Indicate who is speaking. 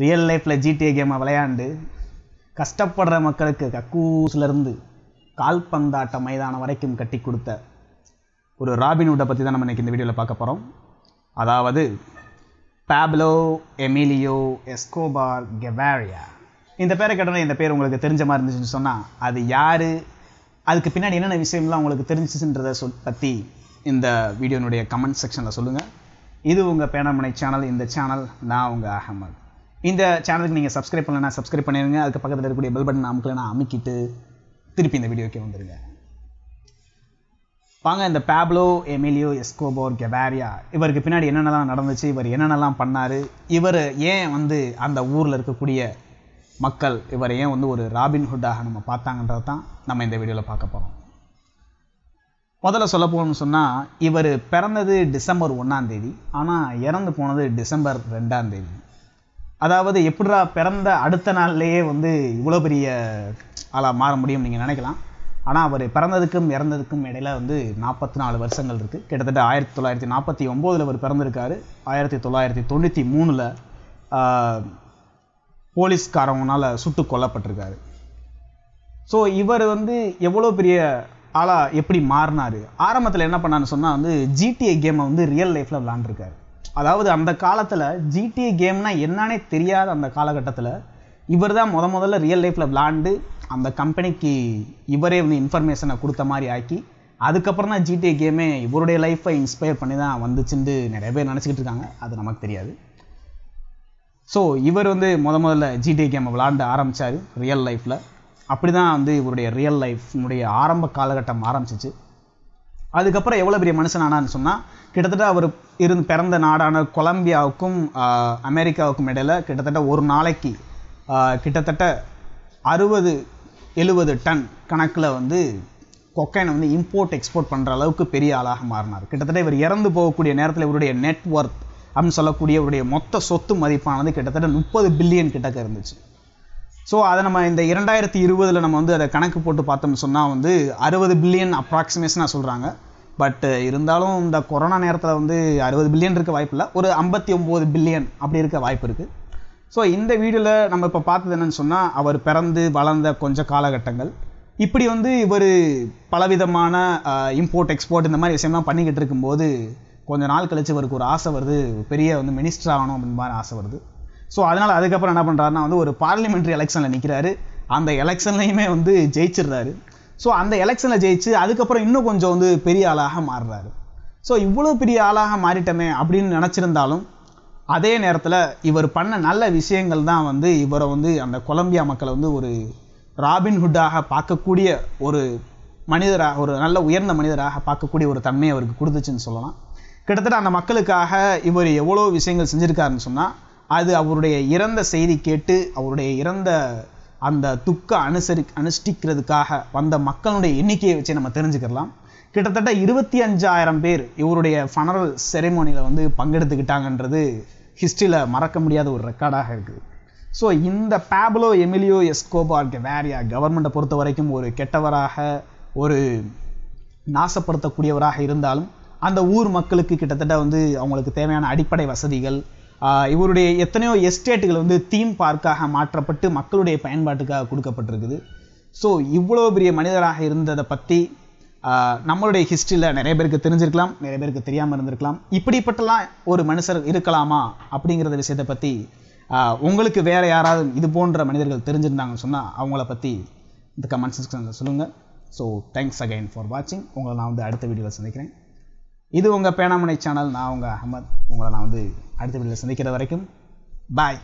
Speaker 1: real லைஃப்பில் GTA கேமை விளையாண்டு கஷ்டப்படுற மக்களுக்கு கக்கூஸ்லேருந்து கால்பந்தாட்ட மைதானம் வரைக்கும் கட்டி கொடுத்த ஒரு ராபின்வுட்டை பற்றி தான் நம்ம இன்றைக்கி இந்த வீடியோவில் பார்க்க போகிறோம் அதாவது பேப்லோ எமிலியோ எஸ்கோபார் கெவாரியா இந்த பேரை கேட்டோன்னே இந்த பேர் உங்களுக்கு தெரிஞ்ச மாதிரி இருந்துச்சுன்னு சொன்னால் அது யார் அதுக்கு பின்னாடி என்னென்ன விஷயம்லாம் உங்களுக்கு தெரிஞ்சிச்சுன்றதை சொல் பற்றி இந்த வீடியோனுடைய கமெண்ட் செக்ஷனில் சொல்லுங்கள் இது உங்கள் பேனமனை சேனல் இந்த சேனல் நான் உங்கள் அகமது இந்த சேனலுக்கு நீங்கள் சப்ஸ்கிரைப் பண்ணலன்னா சப்ஸ்கிரைப் பண்ணிடுங்க அதுக்கு பக்கத்தில் இருக்கக்கூடிய பெல் பட்டன் நான் அமுக்கிட்டு திருப்பி இந்த வீடியோக்கே வந்துடுங்க வாங்க இந்த பேப்லோ எமிலியோ எஸ்கோபோர் கெவாரியா இவருக்கு பின்னாடி என்னென்னலாம் நடந்துச்சு இவர் என்னென்னலாம் பண்ணார் இவர் ஏன் வந்து அந்த ஊரில் இருக்கக்கூடிய மக்கள் இவரை ஏன் வந்து ஒரு ராபின்ஹுட்டாக நம்ம பார்த்தாங்கன்றது தான் நம்ம இந்த வீடியோவில் பார்க்க போகிறோம் முதல்ல சொல்ல போகணும்னு சொன்னால் இவர் பிறந்தது டிசம்பர் ஒன்றாந்தேதி ஆனால் இறந்து போனது டிசம்பர் ரெண்டாம் தேதி அதாவது எப்படா பிறந்த அடுத்த நாள்லேயே வந்து இவ்வளோ பெரிய ஆளாக மாற முடியும் நீங்கள் நினைக்கலாம் ஆனால் அவர் பிறந்ததுக்கும் இறந்ததுக்கும் இடையில வந்து நாற்பத்தி நாலு வருஷங்கள் இருக்குது கிட்டத்தட்ட ஆயிரத்தி தொள்ளாயிரத்தி நாற்பத்தி ஒம்போதில் அவர் பிறந்திருக்காரு ஆயிரத்தி தொள்ளாயிரத்தி தொண்ணூற்றி மூணில் போலீஸ்காரவங்களால் சுட்டு கொல்லப்பட்டிருக்காரு ஸோ இவர் வந்து எவ்வளோ பெரிய ஆளாக எப்படி மாறினார் ஆரம்பத்தில் என்ன பண்ணான்னு சொன்னால் வந்து ஜிடிஏ கேமை வந்து ரியல் லைஃப்பில் விளாண்டுருக்காரு அதாவது அந்த காலத்தில் ஜிடிஏ கேம்னா என்னன்னே தெரியாத அந்த காலகட்டத்தில் இவர் தான் முத முதல்ல ரியல் லைஃப்பில் விளாண்டு அந்த கம்பெனிக்கு இவரே வந்து இன்ஃபர்மேஷனை கொடுத்த மாதிரி ஆக்கி அதுக்கப்புறம் தான் ஜிடிஏ கேமே இவருடைய லைஃப்பை இன்ஸ்பயர் பண்ணி தான் வந்துச்சுன்னு நிறைய பேர் நினச்சிக்கிட்டு இருக்காங்க அது நமக்கு தெரியாது ஸோ இவர் வந்து முத முதல்ல ஜிடிஏ கேமை விளாண்டு ஆரம்பித்தார் ரியல் லைஃப்பில் அப்படி தான் வந்து இவருடைய ரியல் லைஃப்னுடைய ஆரம்ப காலகட்டம் ஆரம்பிச்சிச்சு அதுக்கப்புறம் எவ்வளோ பெரிய மனுஷன் ஆனான்னு சொன்னால் கிட்டத்தட்ட அவர் இருந்து பிறந்த நாடான கொலம்பியாவுக்கும் அமெரிக்காவுக்கும் இடையில் கிட்டத்தட்ட ஒரு நாளைக்கு கிட்டத்தட்ட அறுபது எழுபது டன் கணக்கில் வந்து கொக்கைனை வந்து இம்போர்ட் எக்ஸ்போர்ட் பண்ணுற அளவுக்கு பெரிய ஆளாக மாறினார் கிட்டத்தட்ட இவர் இறந்து போகக்கூடிய நேரத்தில் இவருடைய நெட்ஒர்க் அப்படின்னு சொல்லக்கூடிய இவருடைய மொத்த சொத்து மதிப்பானது கிட்டத்தட்ட முப்பது பில்லியன் கிட்டக்க இருந்துச்சு ஸோ அதை நம்ம இந்த இரண்டாயிரத்தி இருபதில் நம்ம வந்து அதை கணக்கு போட்டு பார்த்தோம்னு சொன்னால் வந்து அறுபது பில்லியன் அப்ராக்சிமேஷனாக சொல்கிறாங்க பட் uh, இருந்தாலும் இந்த கொரோனா நேரத்தில் வந்து அறுபது பில்லியன் இருக்க வாய்ப்பு இல்லை ஒரு ஐம்பத்தி ஒம்பது பில்லியன் அப்படி இருக்க வாய்ப்பு இருக்குது ஸோ இந்த வீடியோவில் நம்ம இப்போ பார்த்தது என்னென்னு சொன்னால் அவர் பிறந்து வளர்ந்த கொஞ்சம் காலகட்டங்கள் இப்படி வந்து இவர் பலவிதமான இம்போர்ட் எக்ஸ்போர்ட் இந்த மாதிரி விஷயம்லாம் பண்ணிக்கிட்டு இருக்கும்போது கொஞ்சம் நாள் கழித்து இவருக்கு ஒரு ஆசை வருது பெரிய வந்து மினிஸ்டர் ஆகணும் அப்படின்னு மாதிரி ஆசை வருது ஸோ அதனால் அதுக்கப்புறம் என்ன பண்ணுறாருன்னா வந்து ஒரு பார்லிமெண்ட்ரி எலெக்ஷனில் நிற்கிறாரு அந்த எலெக்ஷன்லையுமே வந்து ஜெயிச்சிடுறாரு ஸோ அந்த எலெக்ஷனில் ஜெயிச்சு அதுக்கப்புறம் இன்னும் கொஞ்சம் வந்து பெரிய ஆளாக மாறுறாரு ஸோ இவ்வளோ பெரிய ஆளாக மாறிட்டோமே அப்படின்னு நினச்சிருந்தாலும் அதே நேரத்தில் இவர் பண்ண நல்ல விஷயங்கள் தான் வந்து இவரை வந்து அந்த கொலம்பியா மக்களை வந்து ஒரு ராபின்ஹுட்டாக பார்க்கக்கூடிய ஒரு மனிதராக ஒரு நல்ல உயர்ந்த மனிதராக பார்க்கக்கூடிய ஒரு தன்மையை அவருக்கு கொடுத்துச்சுன்னு சொல்லலாம் கிட்டத்தட்ட அந்த மக்களுக்காக இவர் எவ்வளோ விஷயங்கள் செஞ்சுருக்காருன்னு சொன்னால் அது அவருடைய இறந்த செய்தி கேட்டு அவருடைய இறந்த அந்த துக்க அனுசரி அனுஷ்டிக்கிறதுக்காக வந்த மக்களுடைய எண்ணிக்கையை வச்சு நம்ம தெரிஞ்சுக்கலாம் கிட்டத்தட்ட இருபத்தி அஞ்சாயிரம் பேர் இவருடைய ஃபனரல் செரிமோனியில் வந்து பங்கெடுத்துக்கிட்டாங்கன்றது ஹிஸ்ட்ரியில் மறக்க முடியாத ஒரு ரெக்கார்டாக இருக்குது ஸோ இந்த பேபலோ எமிலியோ எஸ்கோபார் வேரியா கவர்மெண்ட்டை பொறுத்த வரைக்கும் ஒரு கெட்டவராக ஒரு நாசப்படுத்தக்கூடியவராக இருந்தாலும் அந்த ஊர் மக்களுக்கு கிட்டத்தட்ட வந்து அவங்களுக்கு தேவையான அடிப்படை வசதிகள் இவருடைய எத்தனையோ எஸ்டேட்டுகள் வந்து தீம் பார்க்காக மாற்றப்பட்டு மக்களுடைய பயன்பாட்டுக்காக கொடுக்கப்பட்டிருக்குது ஸோ இவ்வளோ பெரிய மனிதராக இருந்ததை பற்றி நம்மளுடைய ஹிஸ்ட்ரியில் நிறைய பேருக்கு தெரிஞ்சிருக்கலாம் நிறைய பேருக்கு தெரியாமல் இருந்திருக்கலாம் இப்படிப்பட்டலாம் ஒரு மனுஷர் இருக்கலாமா அப்படிங்கிறத விஷயத்தை பற்றி உங்களுக்கு வேறு யாராவது இது போன்ற மனிதர்கள் தெரிஞ்சிருந்தாங்கன்னு சொன்னால் அவங்கள பற்றி இந்த கமெண்ட் செக்ஷனில் சொல்லுங்கள் ஸோ தேங்க்ஸ் அகைன் ஃபார் வாட்சிங் உங்களை நான் வந்து அடுத்த வீடியோவில் சந்திக்கிறேன் இது உங்கள் பேனாமனை சேனல் நான் உங்கள் அகமது உங்களை நான் வந்து அடுத்த வீடியோவில் சந்திக்கிற வரைக்கும் பாய்